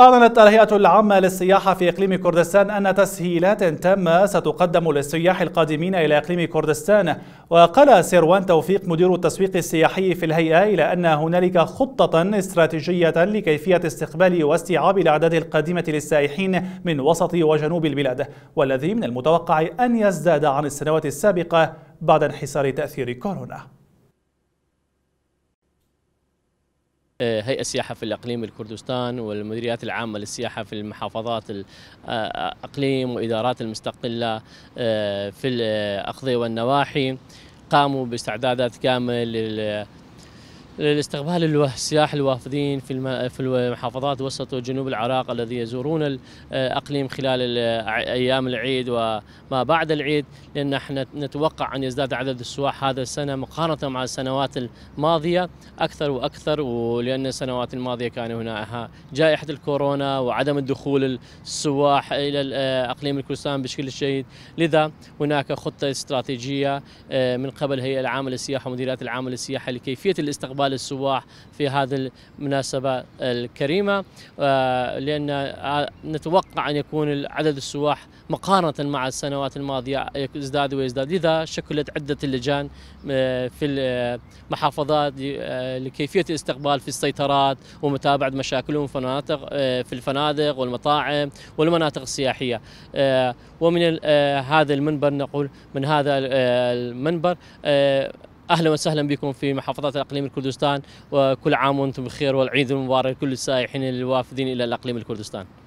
أعلنت الهيئة العامة للسياحة في إقليم كردستان أن تسهيلات تامة ستقدم للسياح القادمين إلى إقليم كردستان وقال سيروان توفيق مدير التسويق السياحي في الهيئة إلى أن هنالك خطة استراتيجية لكيفية استقبال واستيعاب الأعداد القادمة للسائحين من وسط وجنوب البلاد والذي من المتوقع أن يزداد عن السنوات السابقة بعد انحسار تأثير كورونا آه، هيئه السياحه في الاقليم الكردستان والمديريات العامه للسياحه في المحافظات الاقليم آه، آه، وادارات المستقله في الاقضيه والنواحي قاموا باستعدادات كامل لاستقبال السياح الوافدين في في المحافظات وسط وجنوب العراق الذي يزورون الاقليم آه، خلال ايام العيد وما بعد العيد لان احنا نتوقع ان يزداد عدد السواح هذا السنه مقارنه مع السنوات الماضيه اكثر واكثر ولان السنوات الماضيه كان هناك جائحه الكورونا وعدم الدخول السواح الى آه، اقليم الكردستان بشكل شديد لذا هناك خطه استراتيجيه آه، من قبل هيئه العامه للسياحه ومديرات العامه للسياحه لكيفيه الاستقبال استقبال للسواح في هذه المناسبة الكريمة آه، لأن آه، نتوقع أن يكون عدد السواح مقارنة مع السنوات الماضية يزداد ويزداد لذا شكلت عدة اللجان آه، في المحافظات لكيفية الاستقبال في السيطرات ومتابعة مشاكلهم في الفنادق والمطاعم والمناطق السياحية ومن هذا المنبر نقول من هذا المنبر اهلا وسهلا بكم في محافظات اقليم الكردستان وكل عام وانتم بخير والعيد المبارك لكل السائحين الوافدين الى الاقليم الكردستان